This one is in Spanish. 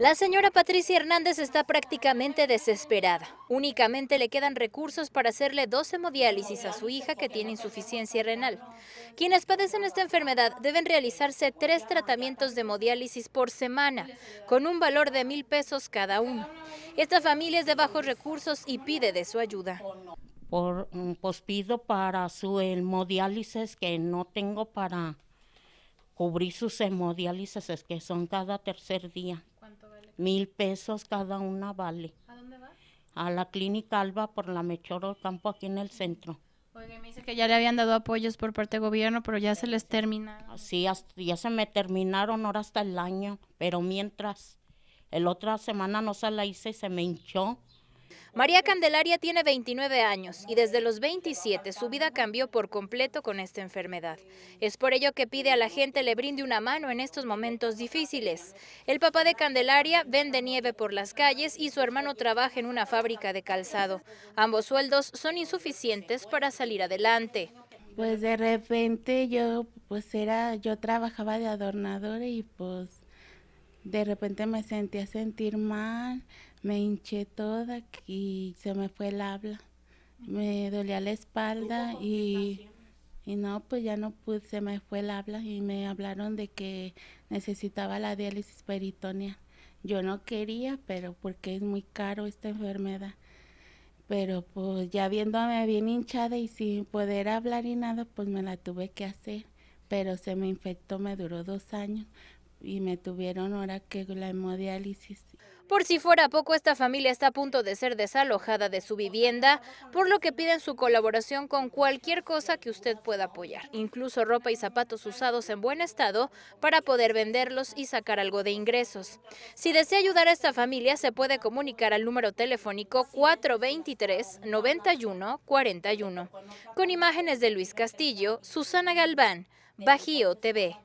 La señora Patricia Hernández está prácticamente desesperada. Únicamente le quedan recursos para hacerle dos hemodiálisis a su hija que tiene insuficiencia renal. Quienes padecen esta enfermedad deben realizarse tres tratamientos de hemodiálisis por semana, con un valor de mil pesos cada uno. Esta familia es de bajos recursos y pide de su ayuda. Por, mm, pues pido para su hemodiálisis que no tengo para cubrir sus hemodiálisis, es que son cada tercer día. Mil pesos cada una vale. ¿A dónde va? A la clínica Alba por la Mechoro Campo aquí en el centro. Oye, me dice que ya le habían dado apoyos por parte del gobierno, pero ya se les terminaron. Sí, ya se me terminaron ahora hasta el año, pero mientras, el otra semana no se la hice y se me hinchó María Candelaria tiene 29 años y desde los 27 su vida cambió por completo con esta enfermedad. Es por ello que pide a la gente le brinde una mano en estos momentos difíciles. El papá de Candelaria vende nieve por las calles y su hermano trabaja en una fábrica de calzado. Ambos sueldos son insuficientes para salir adelante. Pues de repente yo pues era yo trabajaba de adornador y pues de repente me sentía sentir mal, me hinché toda y se me fue el habla. Me dolía la espalda y, y no, pues ya no pude, se me fue el habla y me hablaron de que necesitaba la diálisis peritoneal. Yo no quería, pero porque es muy caro esta enfermedad. Pero pues ya viéndome bien hinchada y sin poder hablar y nada, pues me la tuve que hacer. Pero se me infectó, me duró dos años y me tuvieron ahora que la hemodiálisis. Por si fuera poco, esta familia está a punto de ser desalojada de su vivienda, por lo que piden su colaboración con cualquier cosa que usted pueda apoyar, incluso ropa y zapatos usados en buen estado para poder venderlos y sacar algo de ingresos. Si desea ayudar a esta familia, se puede comunicar al número telefónico 423-9141, con imágenes de Luis Castillo, Susana Galván, Bajío TV.